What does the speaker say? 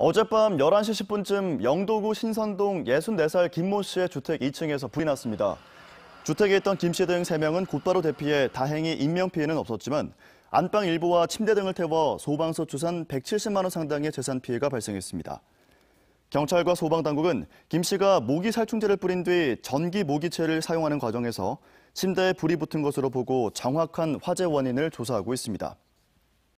어젯밤 11시 10분쯤 영도구 신선동 64살 김모 씨의 주택 2층에서 불이 났습니다. 주택에 있던 김 씨 등 3명은 곧바로 대피해 다행히 인명피해는 없었지만 안방 일부와 침대 등을 태워 소방서 추산 170만 원 상당의 재산 피해가 발생했습니다. 경찰과 소방당국은 김 씨가 모기 살충제를 뿌린 뒤 전기 모기채를 사용하는 과정에서 침대에 불이 붙은 것으로 보고 정확한 화재 원인을 조사하고 있습니다.